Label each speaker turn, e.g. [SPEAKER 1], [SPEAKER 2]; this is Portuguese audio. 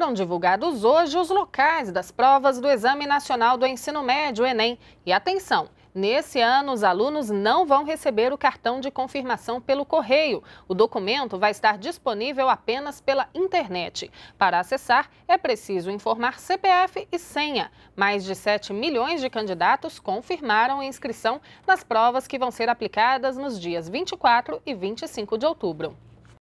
[SPEAKER 1] Foram divulgados hoje os locais das provas do Exame Nacional do Ensino Médio, Enem. E atenção! Nesse ano, os alunos não vão receber o cartão de confirmação pelo correio. O documento vai estar disponível apenas pela internet. Para acessar, é preciso informar CPF e senha. Mais de 7 milhões de candidatos confirmaram a inscrição nas provas que vão ser aplicadas nos dias 24 e 25 de outubro.